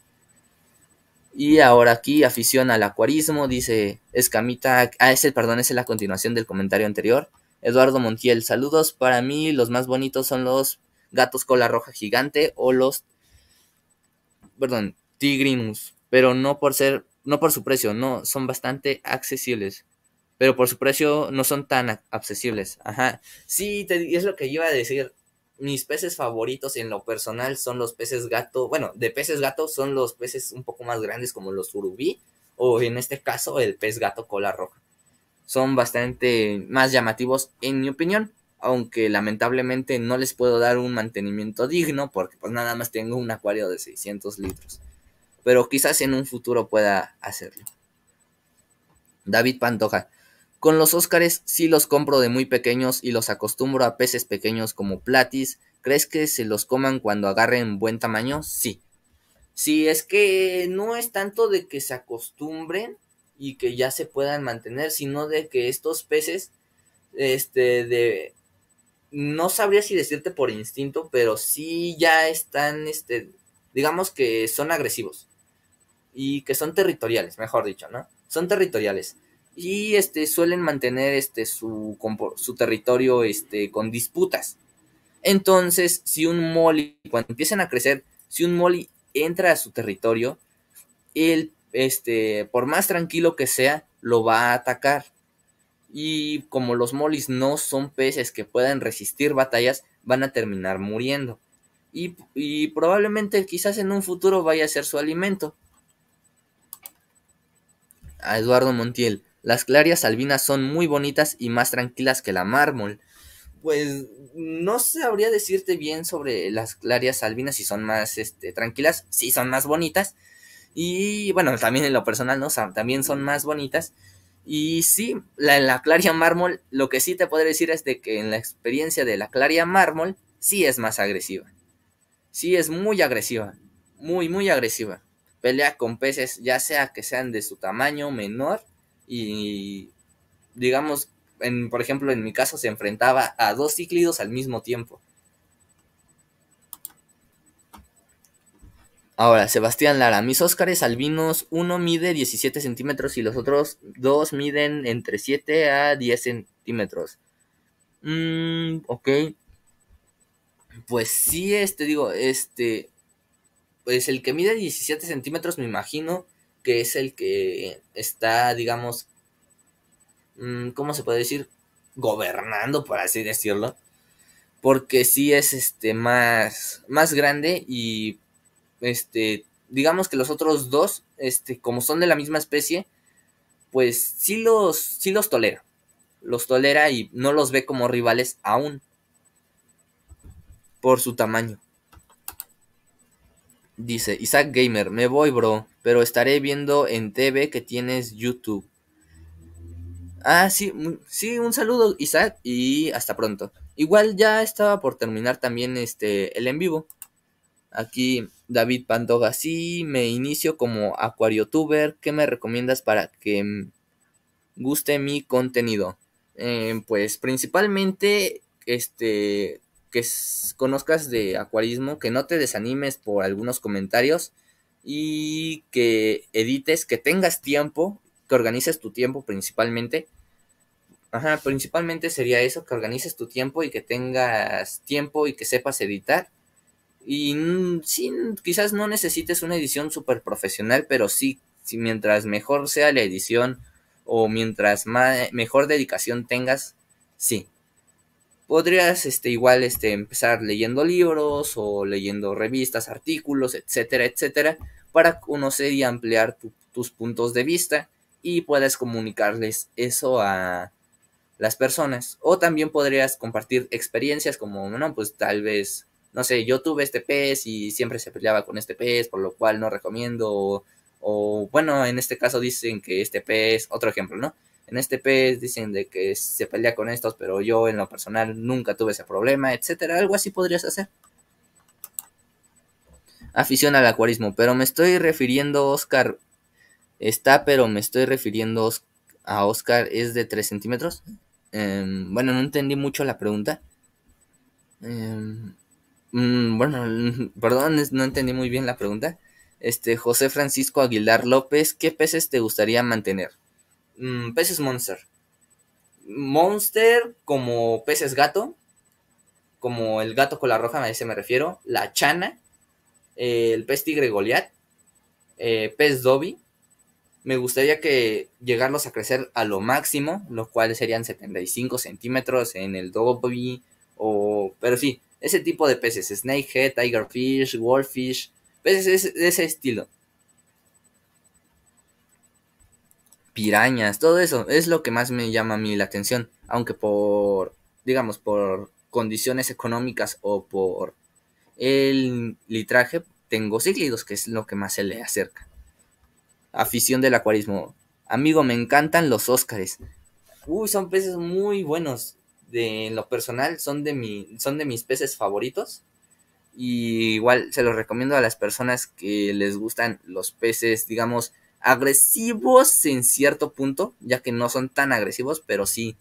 Y ahora aquí, afición al acuarismo, dice Escamita, ah, es el, perdón, es la continuación del comentario anterior. Eduardo Montiel, saludos. Para mí los más bonitos son los gatos cola roja gigante o los, perdón, tigrinus, pero no por ser, no por su precio, no, son bastante accesibles. Pero por su precio no son tan accesibles. Ajá. Sí, es lo que iba a decir mis peces favoritos en lo personal son los peces gato. Bueno, de peces gato son los peces un poco más grandes como los Urubí, o en este caso el pez gato cola roja son bastante más llamativos en mi opinión, aunque lamentablemente no les puedo dar un mantenimiento digno porque pues nada más tengo un acuario de 600 litros, pero quizás en un futuro pueda hacerlo. David Pantoja. Con los Óscares sí los compro de muy pequeños y los acostumbro a peces pequeños como platis. ¿Crees que se los coman cuando agarren buen tamaño? Sí. Sí, es que no es tanto de que se acostumbren, y que ya se puedan mantener, sino de que estos peces, este, de, no sabría si decirte por instinto, pero sí ya están, este, digamos que son agresivos y que son territoriales, mejor dicho, ¿no? Son territoriales y este suelen mantener este su, territorio este con disputas. Entonces, si un molly cuando empiezan a crecer, si un molly entra a su territorio, el este, por más tranquilo que sea, lo va a atacar. Y como los molis no son peces que puedan resistir batallas, van a terminar muriendo. Y, probablemente quizás en un futuro vaya a ser su alimento. A Eduardo Montiel, las clarias albinas son muy bonitas y más tranquilas que la mármol. Pues no sabría decirte bien sobre las clarias albinas si son más este, tranquilas, si son más bonitas, y bueno, también en lo personal, ¿no? también son más bonitas. Y sí, la, en la Claria Mármol, lo que sí te puedo decir es de que en la experiencia de la Claria Mármol, sí es más agresiva. Sí es muy agresiva. Muy, muy agresiva. Pelea con peces, ya sea que sean de su tamaño menor. Y digamos, en, por ejemplo, en mi caso se enfrentaba a dos cíclidos al mismo tiempo. Ahora, Sebastián Lara, mis Óscares albinos, uno mide 17 centímetros y los otros dos miden entre 7 a 10 centímetros. Mmm... ok. Pues sí, este, digo, este, pues el que mide 17 centímetros me imagino que es el que está, digamos, mm, ¿cómo se puede decir? Gobernando, por así decirlo. Porque sí es, este, más, más grande y este, digamos que los otros dos, este, como son de la misma especie, pues sí los, sí los tolera. Los tolera y no los ve como rivales aún. Por su tamaño. Dice Isaac Gamer, me voy, bro, pero estaré viendo en TV que tienes YouTube. Ah, sí, sí, un saludo, Isaac, y hasta pronto. Igual ya estaba por terminar también este el en vivo. Aquí David Pandoga, sí, me inicio como acuariotuber. ¿Qué me recomiendas para que guste mi contenido? Eh, pues principalmente este que conozcas de acuarismo, que no te desanimes por algunos comentarios y que edites, que tengas tiempo, que organices tu tiempo principalmente. Ajá, principalmente sería eso, que organices tu tiempo y que tengas tiempo y que sepas editar y sí, quizás no necesites una edición súper profesional, pero sí, mientras mejor sea la edición o mientras más, mejor dedicación tengas, sí. Podrías este, igual este, empezar leyendo libros o leyendo revistas, artículos, etcétera, etcétera, para conocer y ampliar tus puntos de vista y puedas comunicarles eso a las personas. O también podrías compartir experiencias como, bueno, pues tal vez no sé, yo tuve este pez y siempre se peleaba con este pez, por lo cual no recomiendo, o, bueno, en este caso dicen que este pez, otro ejemplo, ¿no? En este pez dicen de que se pelea con estos, pero yo en lo personal nunca tuve ese problema, etcétera, algo así podrías hacer. Afición al acuarismo, pero me estoy refiriendo, Oscar, está, pero me estoy refiriendo a Oscar, es de 3 centímetros. Em, bueno, no entendí mucho la pregunta. Eh, Mm, bueno, perdón, no entendí muy bien la pregunta. Este, José Francisco Aguilar López, ¿qué peces te gustaría mantener? Mm, peces Monster. Monster como peces gato, como el gato con la roja, a ese me refiero, la chana, el pez tigre Goliat, eh, pez Dobby. Me gustaría que llegarlos a crecer a lo máximo, lo cual serían 75 centímetros en el Dobby, o, pero sí, ese tipo de peces, snakehead, tigerfish, wolfish, peces de ese estilo. Pirañas, todo eso es lo que más me llama a mí la atención, aunque por, digamos, por condiciones económicas o por el litraje, tengo cíclidos, que es lo que más se le acerca. Afición del acuarismo. Amigo, me encantan los Óscares. Uy, son peces muy buenos de, en lo personal son de, mi, son de mis peces favoritos. Y igual se los recomiendo a las personas que les gustan los peces, digamos, agresivos en cierto punto, ya que no son tan agresivos, pero sí,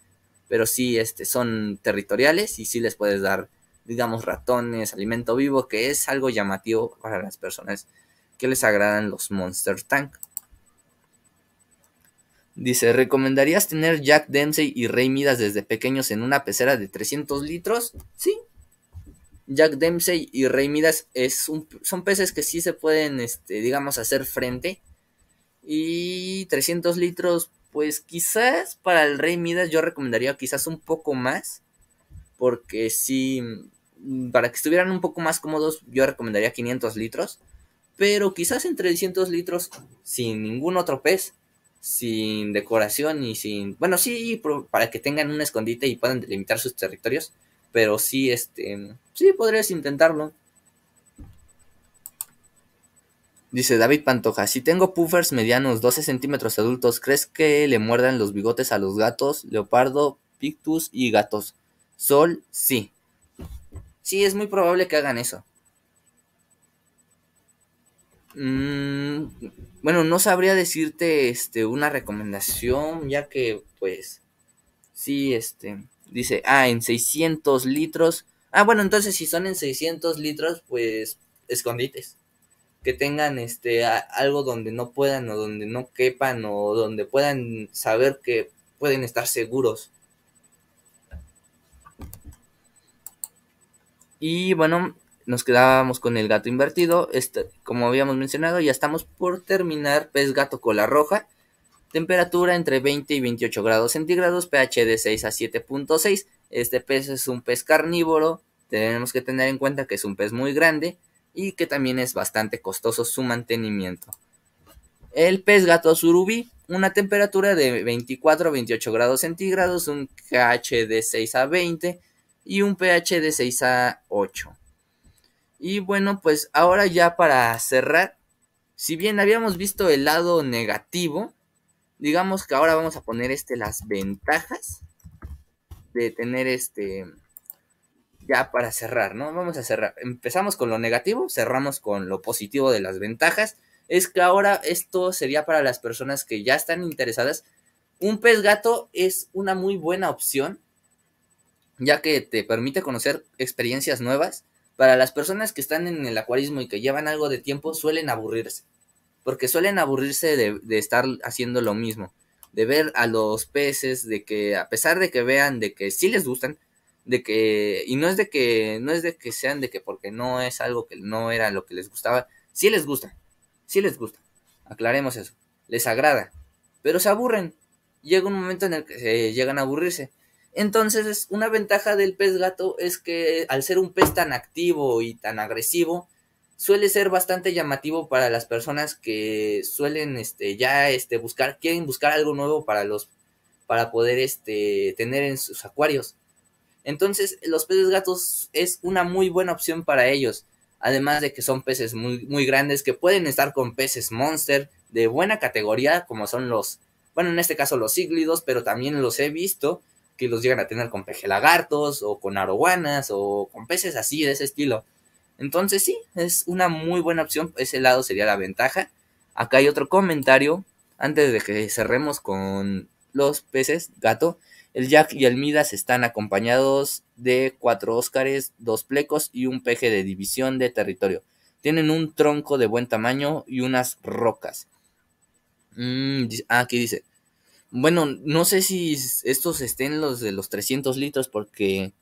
pero sí este, son territoriales y sí les puedes dar, digamos, ratones, alimento vivo, que es algo llamativo para las personas que les agradan los Monster Tank. Dice, ¿recomendarías tener Jack Dempsey y Rey Midas desde pequeños en una pecera de 300 litros? Sí. Jack Dempsey y Rey Midas es son peces que sí se pueden, este, digamos, hacer frente. Y 300 litros, pues quizás para el Rey Midas yo recomendaría quizás un poco más. Porque si, para que estuvieran un poco más cómodos, yo recomendaría 500 litros. Pero quizás en 300 litros, sin ningún otro pez, sin decoración y sin, bueno, sí, para que tengan un escondite y puedan delimitar sus territorios, pero sí, este, sí, podrías intentarlo. Dice David Pantoja, si tengo puffers medianos 12 centímetros adultos, ¿crees que le muerdan los bigotes a los gatos, leopardo, pictus y gatos? Sol, sí. Sí, es muy probable que hagan eso. Mmm... Bueno, no sabría decirte este, una recomendación, ya que, pues, sí, este, dice, ah, en 600 litros. Ah, bueno, entonces si son en 600 litros, pues, escondites. Que tengan, este, algo donde no puedan o donde no quepan o donde puedan saber que pueden estar seguros. Y bueno, nos quedábamos con el gato invertido. Este, como habíamos mencionado, ya estamos por terminar pez pues, gato cola roja. Temperatura entre 20 y 28 grados centígrados, pH de 6 a 7.6. Este pez es un pez carnívoro. Tenemos que tener en cuenta que es un pez muy grande y que también es bastante costoso su mantenimiento. El pez gato surubí, una temperatura de 24 a 28 grados centígrados, un pH de 6 a 20 y un pH de 6 a 8. Y bueno, pues ahora ya para cerrar, si bien habíamos visto el lado negativo, digamos que ahora vamos a poner este las ventajas de tener este ya para cerrar, ¿no? Vamos a cerrar. Empezamos con lo negativo, cerramos con lo positivo de las ventajas. Es que ahora esto sería para las personas que ya están interesadas. Un pez gato es una muy buena opción, ya que te permite conocer experiencias nuevas para las personas que están en el acuarismo y que llevan algo de tiempo, suelen aburrirse. Porque suelen aburrirse de, estar haciendo lo mismo. De ver a los peces, de que a pesar de que vean, de que sí les gustan, de que y no es de que no es de que sean de que porque no es algo que no era lo que les gustaba sí les gusta sí les gusta aclaremos eso les agrada pero se aburren llega un momento en el que eh, llegan a aburrirse entonces, una ventaja del pez gato es que al ser un pez tan activo y tan agresivo, suele ser bastante llamativo para las personas que suelen este, ya este, buscar, quieren buscar algo nuevo para los para poder este, tener en sus acuarios. Entonces, los peces gatos es una muy buena opción para ellos. Además de que son peces muy, muy grandes que pueden estar con peces monster de buena categoría, como son los, bueno, en este caso los cíclidos pero también los he visto que los llegan a tener con peje lagartos o con arowanas o con peces así de ese estilo. Entonces sí, es una muy buena opción, ese lado sería la ventaja. Acá hay otro comentario antes de que cerremos con los peces, gato. El Jack y el Midas están acompañados de cuatro Óscares, dos plecos y un peje de división de territorio. Tienen un tronco de buen tamaño y unas rocas. Mm, ah, aquí dice, bueno, no sé si estos estén los de los 300 litros porque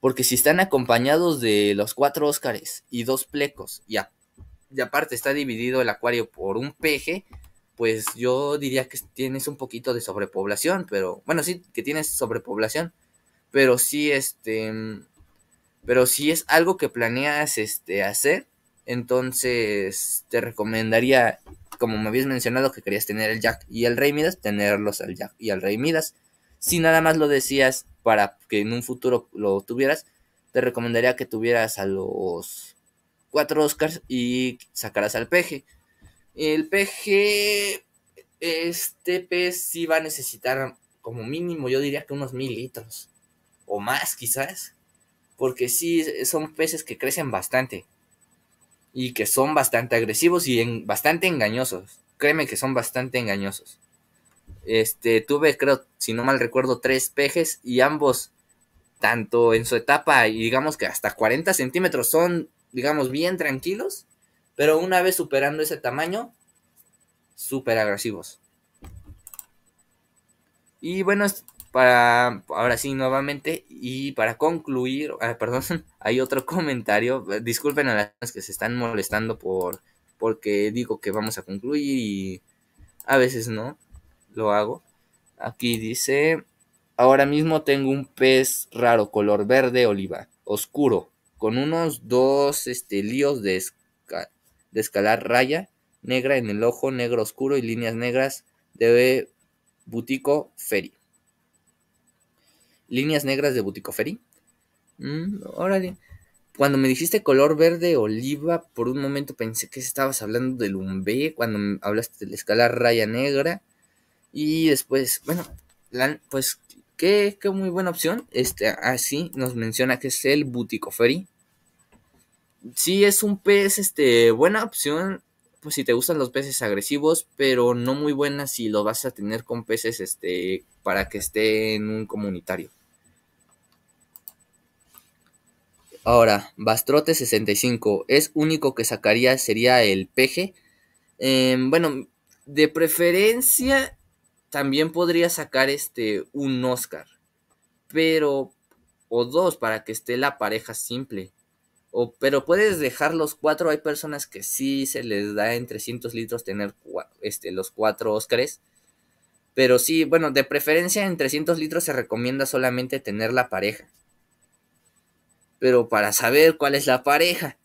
porque si están acompañados de los cuatro Óscares y dos plecos y, y, aparte está dividido el acuario por un peje, pues yo diría que tienes un poquito de sobrepoblación, pero bueno, sí que tienes sobrepoblación, pero sí este pero si es algo que planeas este hacer, entonces, te recomendaría, como me habías mencionado, que querías tener el Jack y el Rey Midas, tenerlos al Jack y al Rey Midas. Si nada más lo decías para que en un futuro lo tuvieras, te recomendaría que tuvieras a los cuatro Oscars y sacaras al peje. El peje, este pez sí va a necesitar como mínimo, yo diría que unos mil litros o más quizás, porque sí son peces que crecen bastante y que son bastante agresivos y bastante engañosos. Créeme que son bastante engañosos. Este, tuve, creo, si no mal recuerdo, tres pejes y ambos, tanto en su etapa y digamos que hasta 40 centímetros, son, digamos, bien tranquilos, pero una vez superando ese tamaño, súper agresivos. Y bueno, para ahora sí nuevamente y para concluir, ah, perdón, hay otro comentario, eh, disculpen a las que se están molestando por porque digo que vamos a concluir y a veces no lo hago. Aquí dice, ahora mismo tengo un pez raro color verde oliva, oscuro, con unos dos este, líos de, escalar raya negra en el ojo, negro oscuro y líneas negras de butico ferry líneas negras de Buticoferi. Mm, órale. Cuando me dijiste color verde oliva, por un momento pensé que estabas hablando del umbe, cuando hablaste de la escala raya negra. Y después, bueno, pues qué, muy buena opción. Este, así nos menciona que es el Buticoferi. Sí, es un pez, este, buena opción pues si te gustan los peces agresivos, pero no muy buena si lo vas a tener con peces este para que esté en un comunitario. Ahora, Bastrote 65, es único que sacaría sería el peje? Em, bueno, de preferencia también podría sacar este un Oscar, pero o dos para que esté la pareja simple. O, pero puedes dejar los cuatro. Hay personas que sí se les da en 300 litros tener este, los cuatro Oscars. Pero sí, bueno, de preferencia en 300 litros se recomienda solamente tener la pareja pero para saber cuál es la pareja.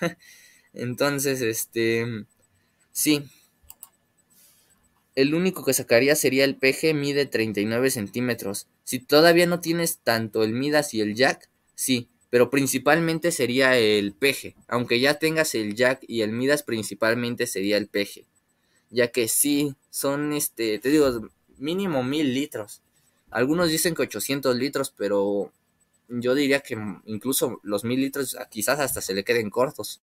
Entonces, este, sí. El único que sacaría sería el peje. mide 39 centímetros. Si todavía no tienes tanto el Midas y el Jack, sí, pero principalmente sería el peje. Aunque ya tengas el Jack y el Midas, principalmente sería el peje. Ya que sí, son, este, te digo, mínimo mil litros. Algunos dicen que 800 litros, pero yo diría que incluso los mil litros ah, quizás hasta se le queden cortos.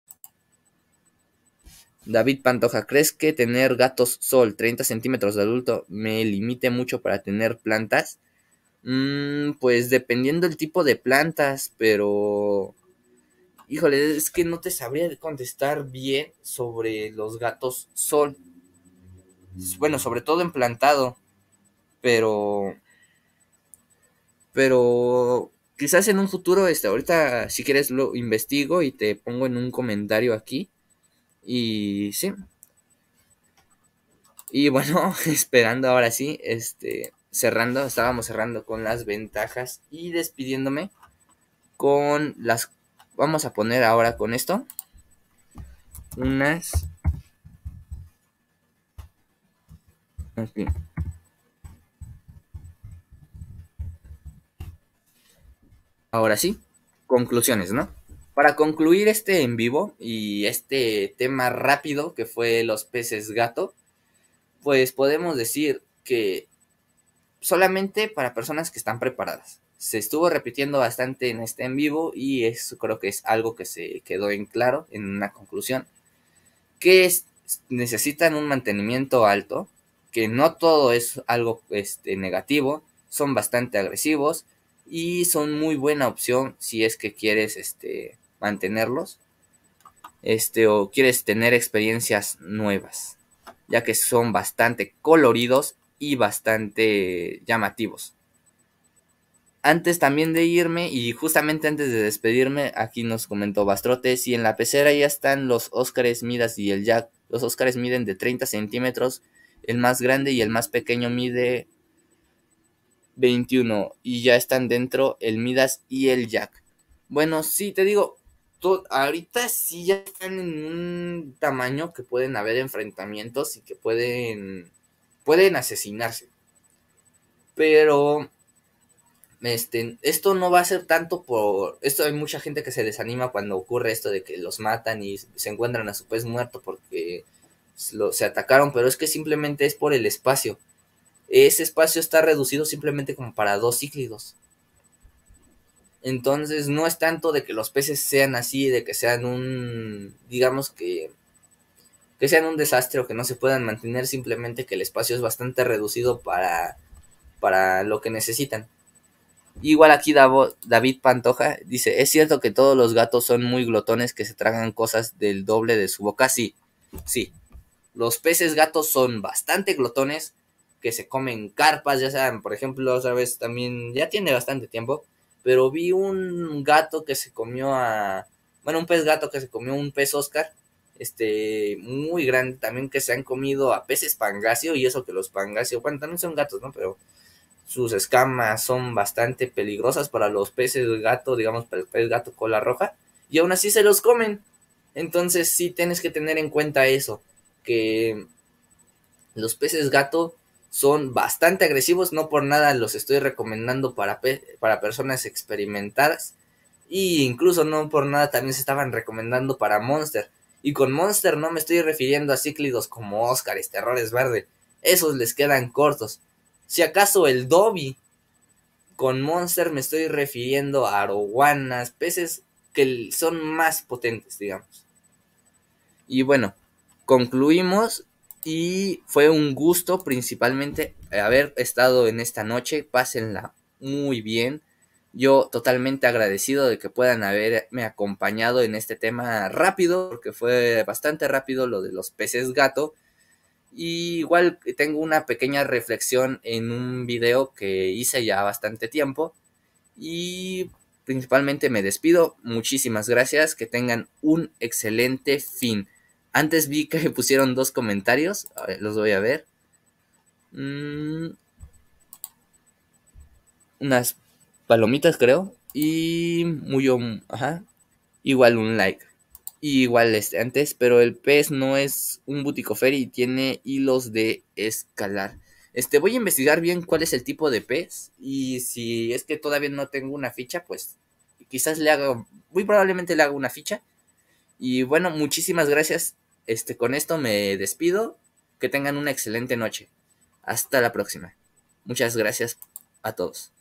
David Pantoja, ¿crees que tener gatos sol 30 centímetros de adulto me limite mucho para tener plantas? Mm, pues dependiendo el tipo de plantas, pero... Híjole, es que no te sabría contestar bien sobre los gatos sol. Bueno, sobre todo en plantado, pero... Pero quizás en un futuro, este, ahorita si quieres lo investigo y te pongo en un comentario aquí. Y sí. Y bueno, esperando ahora sí, este, cerrando, estábamos cerrando con las ventajas y despidiéndome con las... Vamos a poner ahora con esto unas... Aquí. Ahora sí, conclusiones, ¿no? Para concluir este en vivo y este tema rápido que fue los peces gato, pues podemos decir que solamente para personas que están preparadas. Se estuvo repitiendo bastante en este en vivo y eso creo que es algo que se quedó en claro en una conclusión, que es, necesitan un mantenimiento alto, que no todo es algo este, negativo, son bastante agresivos, y son muy buena opción si es que quieres este, mantenerlos este, o quieres tener experiencias nuevas, ya que son bastante coloridos y bastante llamativos. Antes también de irme y justamente antes de despedirme, aquí nos comentó Bastrote, si en la pecera ya están los Óscares Midas y el Jack, los Óscares miden de 30 centímetros, el más grande y el más pequeño mide 21 y ya están dentro el Midas y el Jack. Bueno, si te digo, ahorita sí ya están en un tamaño que pueden haber enfrentamientos y que pueden, pueden asesinarse. Pero este, esto no va a ser tanto por... Esto hay mucha gente que se desanima cuando ocurre esto de que los matan y se encuentran a su pez muerto porque se atacaron, pero es que simplemente es por el espacio ese espacio está reducido simplemente como para dos cíclidos. Entonces no es tanto de que los peces sean así, de que sean un, digamos que, que sean un desastre o que no se puedan mantener, simplemente que el espacio es bastante reducido para, para lo que necesitan. Igual aquí David Pantoja dice, es cierto que todos los gatos son muy glotones que se tragan cosas del doble de su boca, sí, sí. Los peces gatos son bastante glotones, que se comen carpas, ya saben, por ejemplo, sabes, también ya tiene bastante tiempo, pero vi un gato que se comió a, bueno, un pez gato que se comió un pez Oscar, este, muy grande también que se han comido a peces pangasio... y eso que los pangasio... bueno, también son gatos, ¿no? Pero sus escamas son bastante peligrosas para los peces gato, digamos, para el pez gato cola roja, y aún así se los comen. Entonces sí tienes que tener en cuenta eso, que los peces gato son bastante agresivos, no por nada los estoy recomendando para, para personas experimentadas. Y incluso no por nada también se estaban recomendando para Monster. Y con Monster no me estoy refiriendo a cíclidos como y Terrores este Verde. Esos les quedan cortos. Si acaso el Dobby. Con Monster me estoy refiriendo a arowanas, peces que son más potentes, digamos. Y bueno, concluimos y fue un gusto principalmente haber estado en esta noche. Pásenla muy bien. Yo totalmente agradecido de que puedan haberme acompañado en este tema rápido, porque fue bastante rápido lo de los peces gato. Y igual tengo una pequeña reflexión en un video que hice ya bastante tiempo. Y principalmente me despido. Muchísimas gracias. Que tengan un excelente fin. Antes vi que pusieron dos comentarios. los voy a ver. Mm. unas palomitas, creo. Y muy. Ajá. Igual un like. igual este antes. Pero el pez no es un buticofer y tiene hilos de escalar. Este, voy a investigar bien cuál es el tipo de pez. Y si es que todavía no tengo una ficha, pues quizás le haga. Muy probablemente le haga una ficha. Y bueno, muchísimas gracias este, con esto me despido. Que tengan una excelente noche. Hasta la próxima. Muchas gracias a todos.